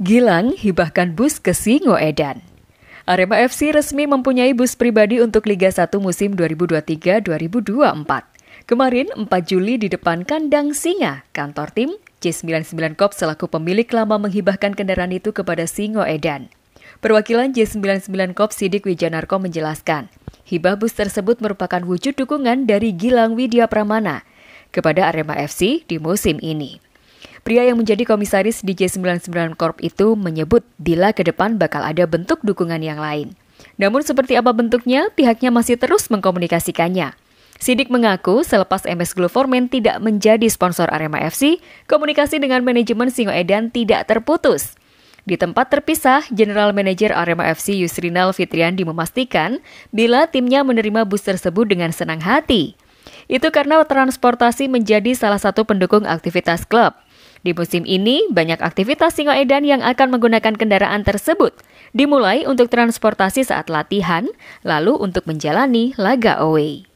Gilang hibahkan bus ke Singo Edan. Arema FC resmi mempunyai bus pribadi untuk Liga 1 musim 2023-2024. Kemarin 4 Juli di depan kandang Singa, kantor tim J99 Kop selaku pemilik lama menghibahkan kendaraan itu kepada Singo Edan. Perwakilan J99 Kop Sidik Wijanarko menjelaskan, hibah bus tersebut merupakan wujud dukungan dari Gilang Widya Pramana kepada Arema FC di musim ini. Pria yang menjadi komisaris di J99 Corp itu menyebut bila ke depan bakal ada bentuk dukungan yang lain. Namun seperti apa bentuknya, pihaknya masih terus mengkomunikasikannya. Sidik mengaku selepas MS Gloformen tidak menjadi sponsor Arema FC, komunikasi dengan manajemen Singoedan tidak terputus. Di tempat terpisah, General Manager Arema FC Yusrinal Fitriandi memastikan bila timnya menerima bus tersebut dengan senang hati. Itu karena transportasi menjadi salah satu pendukung aktivitas klub. Di musim ini, banyak aktivitas Edan yang akan menggunakan kendaraan tersebut, dimulai untuk transportasi saat latihan, lalu untuk menjalani laga away.